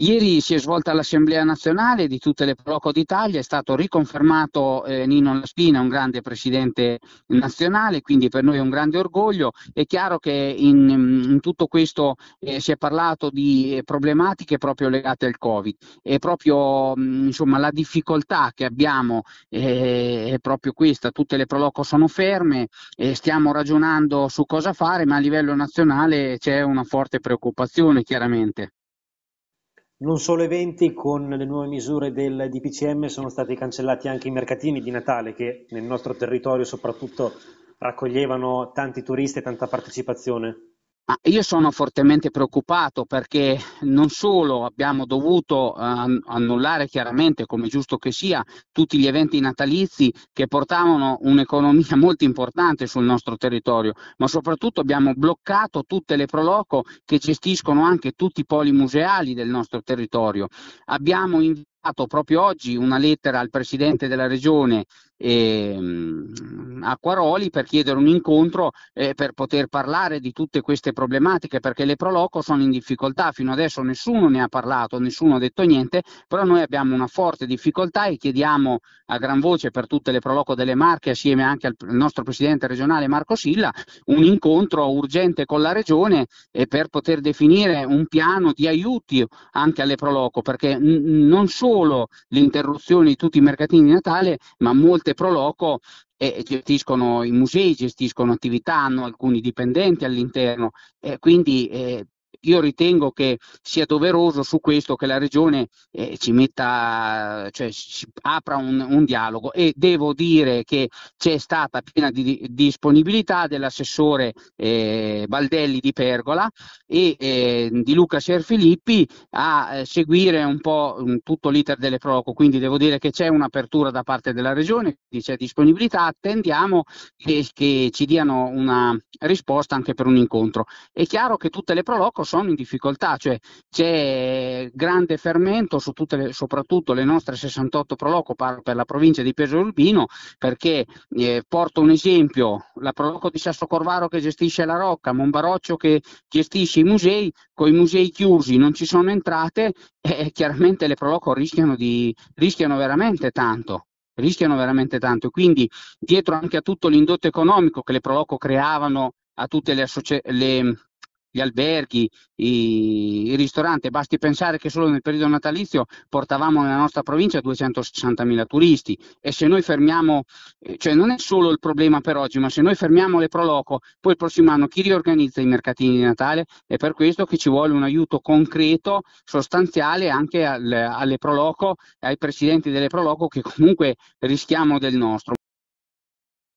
Ieri si è svolta l'Assemblea nazionale di tutte le Proco d'Italia, è stato riconfermato eh, Nino Laspina, un grande presidente nazionale, quindi per noi è un grande orgoglio. È chiaro che in, mm, in tutto questo eh, si è parlato di eh, problematiche proprio legate al Covid e proprio mh, mm, insomma, la difficoltà che abbiamo eh, è proprio questa, tutte le Proloco sono ferme, eh, stiamo ragionando su cosa fare, ma a livello nazionale c'è una forte preoccupazione chiaramente. Non solo eventi, con le nuove misure del DPCM sono stati cancellati anche i mercatini di Natale che nel nostro territorio soprattutto raccoglievano tanti turisti e tanta partecipazione. Ma io sono fortemente preoccupato perché non solo abbiamo dovuto ehm, annullare chiaramente, come giusto che sia, tutti gli eventi natalizi che portavano un'economia molto importante sul nostro territorio, ma soprattutto abbiamo bloccato tutte le proloco che gestiscono anche tutti i poli museali del nostro territorio. Abbiamo inviato proprio oggi una lettera al Presidente della Regione Ehm, a Quaroli per chiedere un incontro eh, per poter parlare di tutte queste problematiche perché le Proloco sono in difficoltà, fino adesso nessuno ne ha parlato, nessuno ha detto niente, però noi abbiamo una forte difficoltà e chiediamo a gran voce per tutte le Proloco delle Marche assieme anche al nostro presidente regionale Marco Silla un incontro urgente con la regione eh, per poter definire un piano di aiuti anche alle Proloco perché n- non solo l'interruzione di tutti i mercatini di Natale ma molte pro loco eh, gestiscono i musei, gestiscono attività, hanno alcuni dipendenti all'interno, e quindi eh, io ritengo che sia doveroso su questo che la Regione eh, ci metta, cioè ci apra un, un, dialogo e devo dire che c'è stata piena di, di disponibilità dell'assessore eh, Baldelli di Pergola e eh, di Luca Serfilippi a eh, seguire un po' mm, tutto l'iter delle Proco, quindi devo dire che c'è un'apertura da parte della Regione, c'è disponibilità, attendiamo che, che ci diano una risposta anche per un incontro. È chiaro che tutte le Proloco sono in difficoltà, cioè c'è grande fermento su tutte le, soprattutto le nostre 68 Proloco, parlo per la provincia di Peso Urbino, perché eh, porto un esempio, la Proloco di Sasso Corvaro che gestisce la Rocca, Monbaroccio che gestisce i musei, con i musei chiusi non ci sono entrate e eh, chiaramente le Proloco rischiano, di, rischiano veramente tanto rischiano veramente tanto. Quindi dietro anche a tutto l'indotto economico che le Proloco creavano, a tutte le, associ- le, gli alberghi, i, i ristoranti, basti pensare che solo nel periodo natalizio portavamo nella nostra provincia 260.000 turisti e se noi fermiamo, eh, cioè non è solo il problema per oggi, ma se noi fermiamo le Proloco, poi il prossimo anno chi riorganizza i mercatini di Natale? È per questo che ci vuole un aiuto concreto, sostanziale anche al, alle Proloco, ai presidenti delle Proloco che comunque rischiamo del nostro.